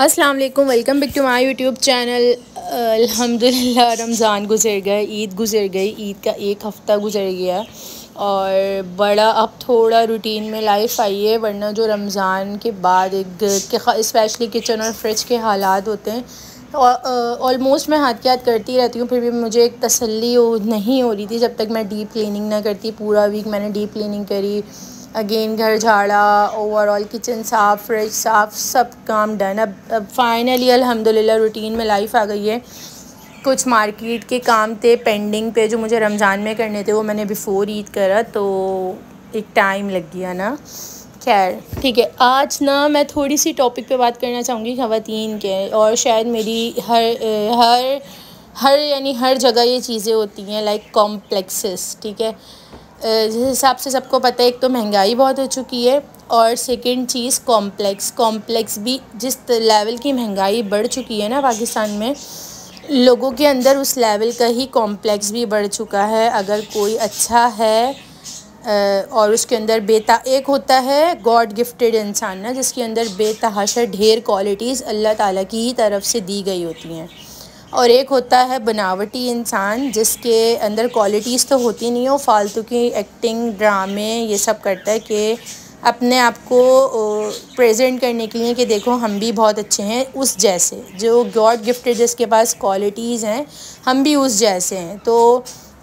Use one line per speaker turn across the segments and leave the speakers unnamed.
अस्सलाम वालेकुम welcome back to my YouTube channel अल्हम्दुलिल्लाह रमज़ान गुजर गया ईद गुजर गई ईद का एक हफ़्ता गुजर गया और बड़ा अब थोड़ा रूटीन में लाइफ आई है वरना जो रमज़ान के बाद एक के स्पेशली किचन और फ्रिज के हालात होते हैं ऑलमोस्ट तो, मैं हाथ के हाथ करती रहती हूँ फिर भी मुझे एक तसल्ली हो नहीं हो रही थी जब तक मैं डीप क्लिनिंग ना करती पूरा वीक मैंने डीप क्लिनिंग करी अगेन घर झाड़ा ओवरऑल किचन साफ़ फ्रिज साफ़ सब काम डन अब अब फाइनली अलहमदिल्ला रूटीन में लाइफ आ गई है कुछ मार्केट के काम थे पेंडिंग पे जो मुझे रमज़ान में करने थे वो मैंने बिफ़ोर ईद करा तो एक टाइम लग गया ना खैर ठीक है आज ना मैं थोड़ी सी टॉपिक पे बात करना चाहूँगी खातन के और शायद मेरी हर हर हर यानी हर जगह ये चीज़ें होती हैं लाइक कॉम्प्लेक्सेस ठीक है जिस हिसाब से सबको पता है एक तो महंगाई बहुत हो चुकी है और सेकंड चीज़ कॉम्प्लेक्स कॉम्प्लेक्स भी जिस लेवल की महंगाई बढ़ चुकी है ना पाकिस्तान में लोगों के अंदर उस लेवल का ही कॉम्प्लेक्स भी बढ़ चुका है अगर कोई अच्छा है और उसके अंदर बेता एक होता है गॉड गिफ्टेड इंसान ना जिसके अंदर बेतहाशा ढेर क्वालिटीज़ अल्लाह ताला की ही तरफ से दी गई होती हैं और एक होता है बनावटी इंसान जिसके अंदर क्वालिटीज़ तो होती नहीं हो फालतू की एक्टिंग ड्रामे ये सब करता है कि अपने आप को प्रेजेंट करने के लिए कि देखो हम भी बहुत अच्छे हैं उस जैसे जो गॉड गिफ्टेड जिसके पास क्वालिटीज़ हैं हम भी उस जैसे हैं तो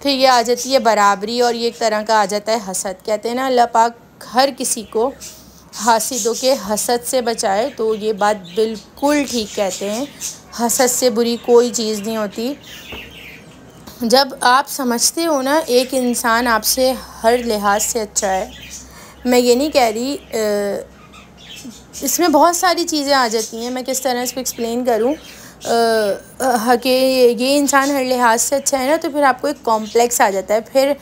फिर ये आ जाती है बराबरी और ये एक तरह का आ जाता है हसद कहते हैं ना अल्लाह पाक हर किसी को हासिदों के हसद से बचाए तो ये बात बिल्कुल ठीक कहते हैं हसद से बुरी कोई चीज़ नहीं होती जब आप समझते हो ना एक इंसान आपसे हर लिहाज से अच्छा है मैं ये नहीं कह रही इसमें बहुत सारी चीज़ें आ जाती हैं मैं किस तरह इसको एक्सप्लेन करूँ कि ये इंसान हर लिहाज से अच्छा है ना तो फिर आपको एक कॉम्प्लेक्स आ जाता है फिर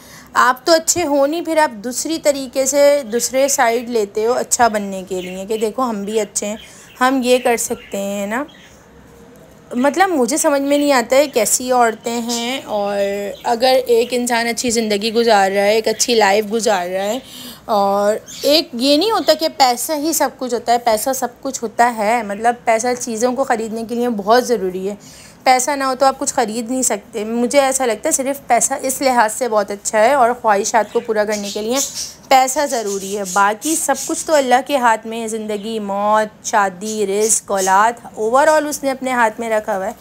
आप तो अच्छे हो नहीं फिर आप दूसरी तरीके से दूसरे साइड लेते हो अच्छा बनने के लिए कि देखो हम भी अच्छे हैं हम ये कर सकते हैं ना मतलब मुझे समझ में नहीं आता है कैसी औरतें हैं और अगर एक इंसान अच्छी ज़िंदगी गुजार रहा है एक अच्छी लाइफ गुजार रहा है और एक ये नहीं होता कि पैसा ही सब कुछ होता है पैसा सब कुछ होता है मतलब पैसा चीज़ों को ख़रीदने के लिए बहुत ज़रूरी है पैसा ना हो तो आप कुछ ख़रीद नहीं सकते मुझे ऐसा लगता है सिर्फ पैसा इस लिहाज से बहुत अच्छा है और ख्वाहिशात को पूरा करने के लिए पैसा ज़रूरी है बाकी सब कुछ तो अल्लाह के हाथ में है ज़िंदगी मौत शादी रिस्क औलाद ओवरऑल उसने अपने हाथ में रखा हुआ है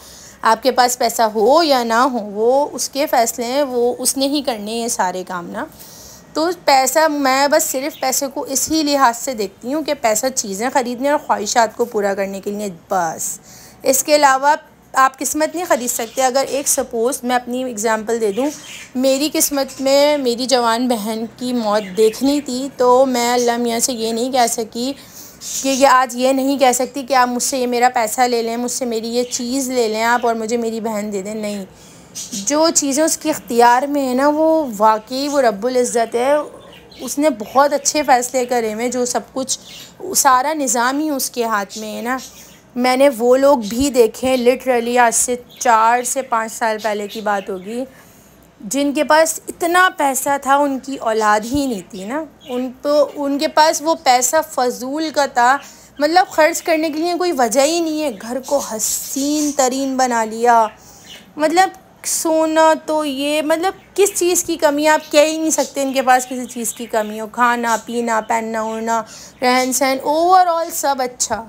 आपके पास पैसा हो या ना हो वो उसके फ़ैसले हैं वो उसने ही करने हैं सारे काम ना तो पैसा मैं बस सिर्फ पैसे को इसी लिहाज से देखती हूँ कि पैसा चीज़ें ख़रीदने और ख्वाहिशात को पूरा करने के लिए बस इसके अलावा आप किस्मत नहीं ख़रीद सकते अगर एक सपोज़ मैं अपनी एग्ज़ाम्पल दे दूँ मेरी किस्मत में मेरी जवान बहन की मौत देखनी थी तो मैं अल्लाह मियाँ से ये नहीं कह सकी कि ये आज ये नहीं कह सकती कि आप मुझसे ये मेरा पैसा ले लें मुझसे मेरी ये चीज़ ले लें आप और मुझे मेरी बहन दे दें नहीं जो चीज़ें उसके इख्तियार में है ना वो वाकई वो रब्ज़त है उसने बहुत अच्छे फ़ैसले करे हुए जो सब कुछ सारा निज़ाम ही उसके हाथ में है ना मैंने वो लोग भी देखे हैं लिटरली आज से चार से पाँच साल पहले की बात होगी जिनके पास इतना पैसा था उनकी औलाद ही नहीं थी ना उन तो उनके पास वो पैसा फजूल का था मतलब ख़र्च करने के लिए कोई वजह ही नहीं है घर को हसीन तरीन बना लिया मतलब सोना तो ये मतलब किस चीज़ की कमी आप कह ही नहीं सकते इनके पास किसी चीज़ की कमी हो खाना पीना पहनना उड़ना रहन सहन ओवरऑल सब अच्छा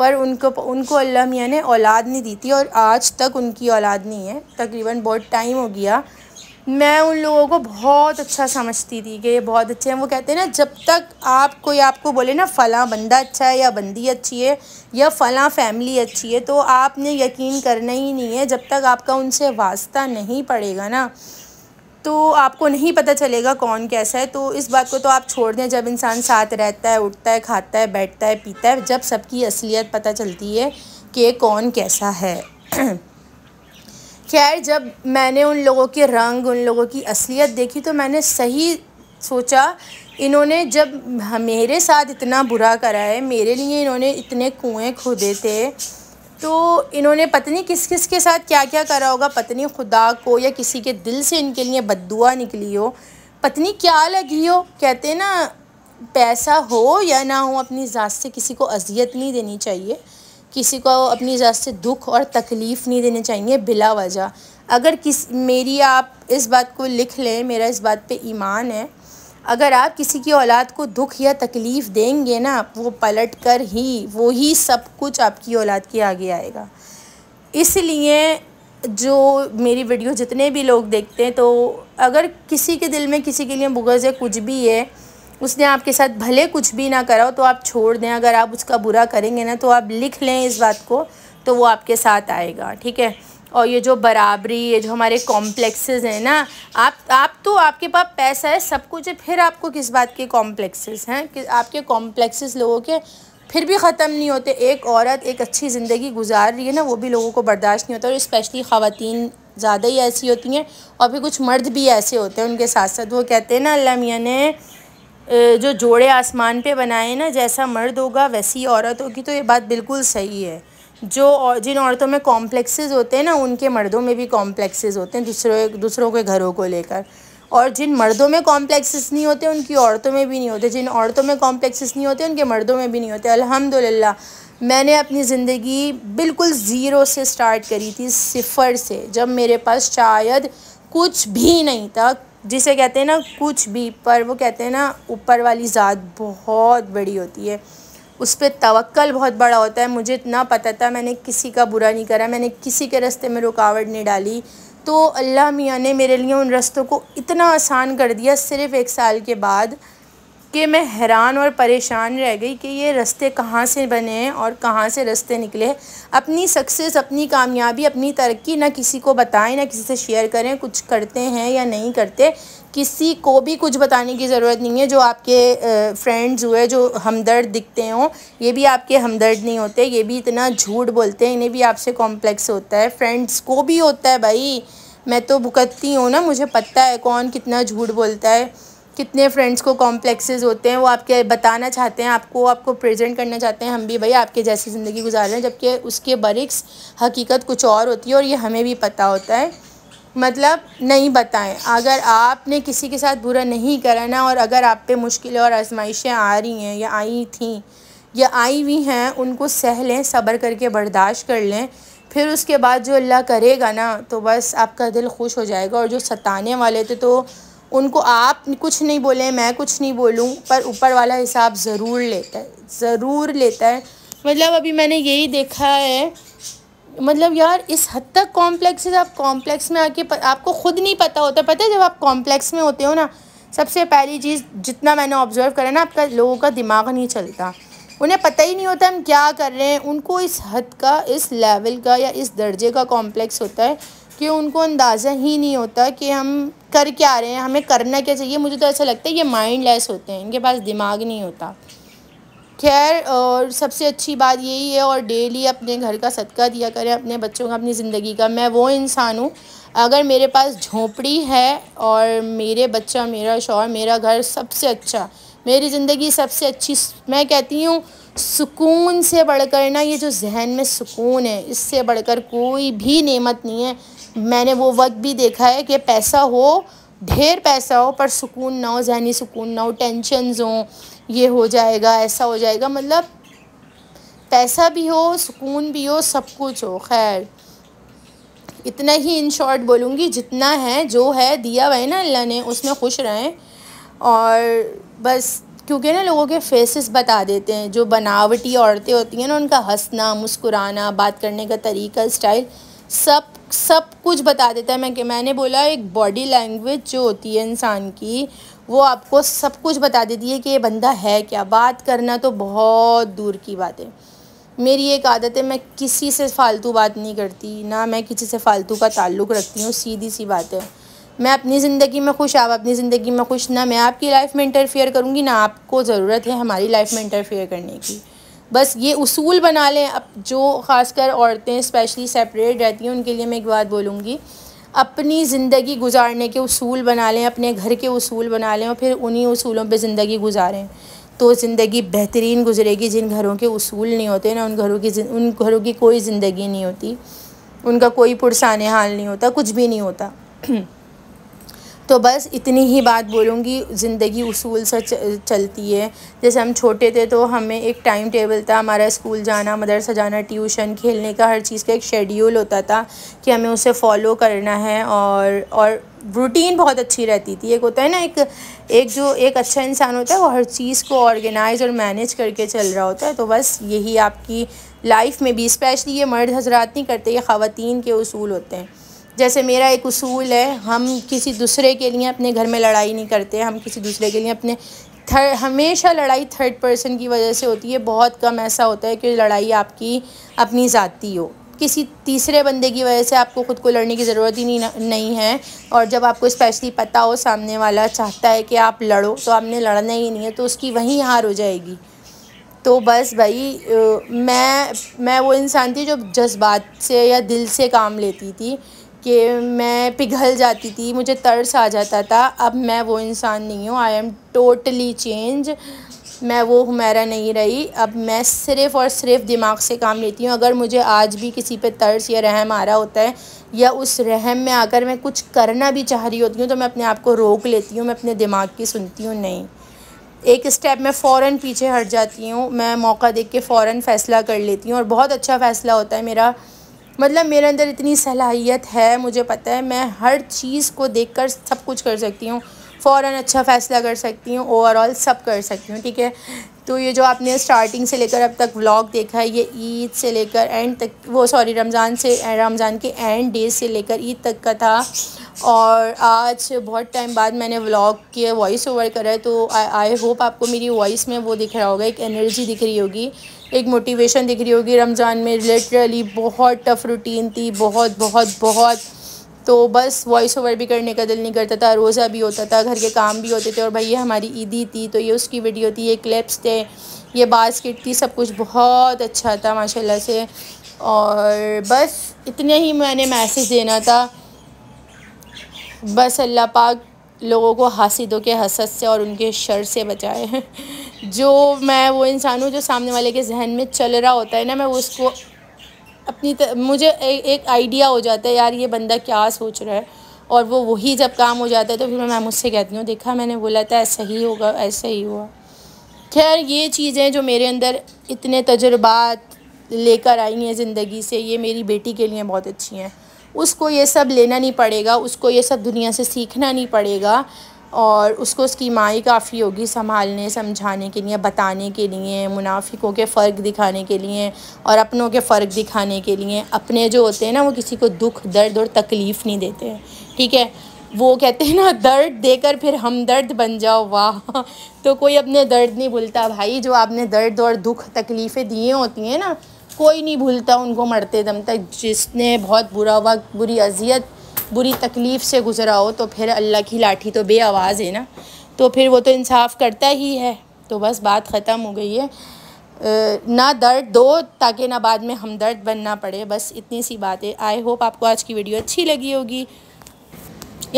पर उनको उनको अल्लाह मियाँ ने औलाद नहीं दी थी और आज तक उनकी औलाद नहीं है तकरीबन बहुत टाइम हो गया मैं उन लोगों को बहुत अच्छा समझती थी कि ये बहुत अच्छे हैं वो कहते हैं ना जब तक आप कोई आपको बोले ना फ़लाँ बंदा अच्छा है या बंदी अच्छी है या फ़लाँ फैमिली अच्छी है तो आपने यकीन करना ही नहीं है जब तक आपका उनसे वास्ता नहीं पड़ेगा ना तो आपको नहीं पता चलेगा कौन कैसा है तो इस बात को तो आप छोड़ दें जब इंसान साथ रहता है उठता है खाता है बैठता है पीता है जब सबकी असलियत पता चलती है कि कौन कैसा है खैर जब मैंने उन लोगों के रंग उन लोगों की असलियत देखी तो मैंने सही सोचा इन्होंने जब मेरे साथ इतना बुरा करा है मेरे लिए इन्होंने इतने कुएँ खोदे थे तो इन्होंने पत्नी किस किस के साथ क्या क्या करा होगा पत्नी खुदा को या किसी के दिल से इनके लिए बददुआ निकली हो पत्नी क्या लगी हो कहते हैं ना पैसा हो या ना हो अपनी ज़ात से किसी को अजियत नहीं देनी चाहिए किसी को अपनी ज़ात से दुख और तकलीफ़ नहीं देनी चाहिए बिला वजह अगर किस मेरी आप इस बात को लिख लें मेरा इस बात पे ईमान है अगर आप किसी की औलाद को दुख या तकलीफ़ देंगे ना वो पलट कर ही वो ही सब कुछ आपकी औलाद के आगे आएगा इसलिए जो मेरी वीडियो जितने भी लोग देखते हैं तो अगर किसी के दिल में किसी के लिए बुगज़ है कुछ भी है उसने आपके साथ भले कुछ भी ना करा हो तो आप छोड़ दें अगर आप उसका बुरा करेंगे ना तो आप लिख लें इस बात को तो वो आपके साथ आएगा ठीक है और ये जो बराबरी ये जो हमारे कॉम्प्लेक्सेस हैं ना आप आप तो आपके पास पैसा है सब कुछ है फिर आपको किस बात के कॉम्प्लेक्सेस हैं कि आपके कॉम्प्लेक्सेस लोगों के फिर भी ख़त्म नहीं होते एक औरत एक अच्छी ज़िंदगी गुजार रही है ना वो भी लोगों को बर्दाश्त नहीं होता और स्पेशली ख़वान ज़्यादा ही ऐसी होती हैं और भी कुछ मर्द भी ऐसे होते हैं उनके साथ साथ वो कहते हैं ना अल्लाह मियाँ ने जो जोड़े आसमान पे बनाए ना जैसा मर्द होगा वैसी औरत होगी तो ये बात बिल्कुल सही है जो जिन औरतों में कॉम्प्लेक्सेस होते हैं ना उनके मर्दों में भी कॉम्प्लेक्सेस होते हैं दूसरे दूसरों के घरों को लेकर और जिन मर्दों में कॉम्प्लेक्सेस नहीं होते उनकी औरतों में भी नहीं होते जिन औरतों में कॉम्प्लेक्सेस नहीं होते उनके मर्दों में भी नहीं होते अल्हम्दुलिल्लाह मैंने अपनी ज़िंदगी बिल्कुल ज़ीरो से स्टार्ट करी थी सिफ़र से जब मेरे पास शायद कुछ भी नहीं था जिसे कहते हैं ना कुछ भी पर वो कहते हैं ना ऊपर वाली ज़ात बहुत बड़ी होती है उस पर तवक्ल बहुत बड़ा होता है मुझे इतना पता था मैंने किसी का बुरा नहीं करा मैंने किसी के रस्ते में रुकावट नहीं डाली तो अल्लाह मियाँ ने मेरे लिए उन रस्तों को इतना आसान कर दिया सिर्फ़ एक साल के बाद कि मैं हैरान और परेशान रह गई कि ये रास्ते कहाँ से बने हैं और कहाँ से रास्ते निकले अपनी सक्सेस अपनी कामयाबी अपनी तरक्की ना किसी को बताएं ना किसी से शेयर करें कुछ करते हैं या नहीं करते किसी को भी कुछ बताने की ज़रूरत नहीं है जो आपके फ्रेंड्स हुए जो हमदर्द दिखते हों ये भी आपके हमदर्द नहीं होते ये भी इतना झूठ बोलते हैं इन्हें भी आपसे कॉम्प्लेक्स होता है फ्रेंड्स को भी होता है भाई मैं तो भुगतती हूँ ना मुझे पता है कौन कितना झूठ बोलता है कितने फ्रेंड्स को कॉम्प्लेक्सेस होते हैं वो आपके बताना चाहते हैं आपको आपको प्रेजेंट करना चाहते हैं हम भी भाई आपके जैसी ज़िंदगी गुजार रहे हैं जबकि उसके बरिक्स हकीकत कुछ और होती है और ये हमें भी पता होता है मतलब नहीं बताएं अगर आपने किसी के साथ बुरा नहीं करा ना और अगर आप पे मुश्किलें और आजमाइशें आ रही हैं या आई थी या आई हुई हैं उनको सह लें सब्र करके बर्दाश्त कर लें फिर उसके बाद जो अल्लाह करेगा ना तो बस आपका दिल खुश हो जाएगा और जो सताने वाले थे तो उनको आप कुछ नहीं बोलें मैं कुछ नहीं बोलूँ पर ऊपर वाला हिसाब ज़रूर लेता है ज़रूर लेता है मतलब अभी मैंने यही देखा है मतलब यार इस हद तक कॉम्प्लेक्स है आप कॉम्प्लेक्स में आके आपको खुद नहीं पता होता पता है जब आप कॉम्प्लेक्स में होते हो ना सबसे पहली चीज़ जितना मैंने ऑब्जर्व करा ना आपका लोगों का दिमाग नहीं चलता उन्हें पता ही नहीं होता हम क्या कर रहे हैं उनको इस हद का इस लेवल का या इस दर्जे का कॉम्प्लेक्स होता है कि उनको अंदाज़ा ही नहीं होता कि हम कर क्या रहे हैं हमें करना क्या चाहिए मुझे तो ऐसा लगता है ये माइंडलेस होते हैं इनके पास दिमाग नहीं होता खैर और सबसे अच्छी बात यही है और डेली अपने घर का सदका दिया करें अपने बच्चों का अपनी ज़िंदगी का मैं वो इंसान हूँ अगर मेरे पास झोपड़ी है और मेरे बच्चा मेरा शौर मेरा घर सबसे अच्छा मेरी ज़िंदगी सबसे अच्छी मैं कहती हूँ सुकून से बढ़कर ना ये जो जहन में सुकून है इससे बढ़कर कोई भी नेमत नहीं है मैंने वो वक्त भी देखा है कि पैसा हो ढेर पैसा हो पर सुकून ना हो जहनी सुकून ना हो टेंशन हो ये हो जाएगा ऐसा हो जाएगा मतलब पैसा भी हो सुकून भी हो सब कुछ हो खैर इतना ही इन शॉर्ट बोलूँगी जितना है जो है दिया हुआ है ना अल्लाह ने उसमें खुश रहें और बस क्योंकि ना लोगों के फेसेस बता देते हैं जो बनावटी औरतें होती हैं ना उनका हंसना मुस्कुराना बात करने का तरीका स्टाइल सब सब कुछ बता देता है मैं कि मैंने बोला एक बॉडी लैंग्वेज जो होती है इंसान की वो आपको सब कुछ बता देती है कि ये बंदा है क्या बात करना तो बहुत दूर की बात है मेरी एक आदत है मैं किसी से फ़ालतू बात नहीं करती ना मैं किसी से फ़ालतू का ताल्लुक़ रखती हूँ सीधी सी बात है मैं अपनी ज़िंदगी में खुश आप अपनी ज़िंदगी में खुश ना मैं आपकी लाइफ में इंटरफेयर करूँगी ना आपको ज़रूरत है हमारी लाइफ में इंटरफेयर करने की बस ये उसूल बना लें अब जो ख़ासकर औरतें स्पेशली सेपरेट रहती हैं उनके लिए मैं एक बात बोलूँगी अपनी ज़िंदगी गुजारने के उसूल बना लें अपने घर के उसूल बना लें और फिर उन्हीं उसूलों पे ज़िंदगी गुजारें तो ज़िंदगी बेहतरीन गुजरेगी जिन घरों के उसूल नहीं होते ना उन घरों की उन घरों की कोई ज़िंदगी नहीं होती उनका कोई पुरसान हाल नहीं होता कुछ भी नहीं होता तो बस इतनी ही बात बोलूँगी ज़िंदगी उसूल से चलती है जैसे हम छोटे थे तो हमें एक टाइम टेबल था हमारा स्कूल जाना मदरसा जाना ट्यूशन खेलने का हर चीज़ का एक शेड्यूल होता था कि हमें उसे फॉलो करना है और और रूटीन बहुत अच्छी रहती थी एक होता है ना एक एक जो एक अच्छा इंसान होता है वो हर चीज़ को ऑर्गेनाइज और मैनेज करके चल रहा होता है तो बस यही आपकी लाइफ में भी स्पेशली ये मर्द हजरात नहीं करते ये ख़वान के असूल होते हैं जैसे मेरा एक उसूल है हम किसी दूसरे के लिए अपने घर में लड़ाई नहीं करते हम किसी दूसरे के लिए अपने थर्ड हमेशा लड़ाई थर्ड पर्सन की वजह से होती है बहुत कम ऐसा होता है कि लड़ाई आपकी अपनी ज़ाती हो किसी तीसरे बंदे की वजह से आपको ख़ुद को लड़ने की ज़रूरत ही नहीं नहीं है और जब आपको स्पेशली पता हो सामने वाला चाहता है कि आप लड़ो तो आपने लड़ना ही नहीं है तो उसकी वहीं हार हो जाएगी तो बस भाई मैं मैं वो इंसान थी जो जज्बात से या दिल से काम लेती थी कि मैं पिघल जाती थी मुझे तर्स आ जाता था अब मैं वो इंसान नहीं हूँ आई एम टोटली चेंज मैं वो हमारा नहीं रही अब मैं सिर्फ़ और सिर्फ दिमाग से काम लेती हूँ अगर मुझे आज भी किसी पे तर्स या रहम आ रहा होता है या उस रहम में आकर मैं कुछ करना भी चाह रही होती हूँ तो मैं अपने आप को रोक लेती हूँ मैं अपने दिमाग की सुनती हूँ नहीं एक स्टेप मैं फ़ौर पीछे हट जाती हूँ मैं मौका देख के फ़ौर फ़ैसला कर लेती हूँ और बहुत अच्छा फ़ैसला होता है मेरा मतलब मेरे अंदर इतनी सलाहियत है मुझे पता है मैं हर चीज़ को देख कर सब कुछ कर सकती हूँ फ़ौर अच्छा फ़ैसला कर सकती हूँ ओवरऑल सब कर सकती हूँ ठीक है तो ये जो आपने स्टार्टिंग से लेकर अब तक व्लॉग देखा है ये ईद से लेकर एंड तक वो सॉरी रमज़ान से रमज़ान के एंड डे से लेकर ईद तक का था और आज बहुत टाइम बाद मैंने व्लॉग के वॉइस ओवर करा है तो आई होप आपको मेरी वॉइस में वो दिख रहा होगा एक एनर्जी दिख रही होगी एक मोटिवेशन दिख रही होगी रमज़ान में लिटरली बहुत टफ़ रूटीन थी बहुत बहुत बहुत तो बस वॉइस ओवर भी करने का दिल नहीं करता था रोज़ा भी होता था घर के काम भी होते थे और भाई ये हमारी ईदी थी तो ये उसकी वीडियो थी ये क्लिप्स थे ये बास्केट थी सब कुछ बहुत अच्छा था माशा से और बस इतने ही मैंने मैसेज देना था बस अल्लाह पाक लोगों को हासिदों के हसद से और उनके शर से बचाए जो मैं वो इंसान हूँ जो सामने वाले के जहन में चल रहा होता है ना मैं उसको अपनी त... मुझे ए, एक आइडिया हो जाता है यार ये बंदा क्या सोच रहा है और वो वही जब काम हो जाता है तो फिर मैं मुझसे कहती हूँ देखा मैंने बोला था ऐसा ही होगा ऐसा ही हुआ खैर ये चीज़ें जो मेरे अंदर इतने तजुर्बात लेकर आई हैं ज़िंदगी से ये मेरी बेटी के लिए बहुत अच्छी हैं उसको ये सब लेना नहीं पड़ेगा उसको ये सब दुनिया से सीखना नहीं पड़ेगा और उसको उसकी माई काफ़ी होगी संभालने समझाने के लिए बताने के लिए मुनाफिकों के फ़र्क दिखाने के लिए और अपनों के फ़र्क दिखाने के लिए अपने जो होते हैं ना वो किसी को दुख दर्द और तकलीफ़ नहीं देते हैं ठीक है वो कहते हैं ना दर्द देकर फिर हम दर्द बन जाओ वाह तो कोई अपने दर्द नहीं भूलता भाई जो आपने दर्द और दुख तकलीफ़ें दिए होती हैं ना कोई नहीं भूलता उनको मरते दम तक जिसने बहुत बुरा वक्त बुरी अजियत बुरी तकलीफ़ से गुज़रा हो तो फिर अल्लाह की लाठी तो बेआवाज़ है ना तो फिर वो तो इंसाफ करता ही है तो बस बात ख़त्म हो गई है ना दर्द दो ताकि ना बाद में हम दर्द बनना पड़े बस इतनी सी बात है आई होप आपको आज की वीडियो अच्छी लगी होगी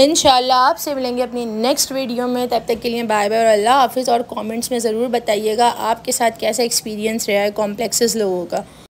इन आपसे मिलेंगे अपनी नेक्स्ट वीडियो में तब तक के लिए बाय बाय और अल्लाह हाफिज़ और कमेंट्स में ज़रूर बताइएगा आपके साथ कैसा एक्सपीरियंस रहा है कॉम्प्लेक्सेस लोगों का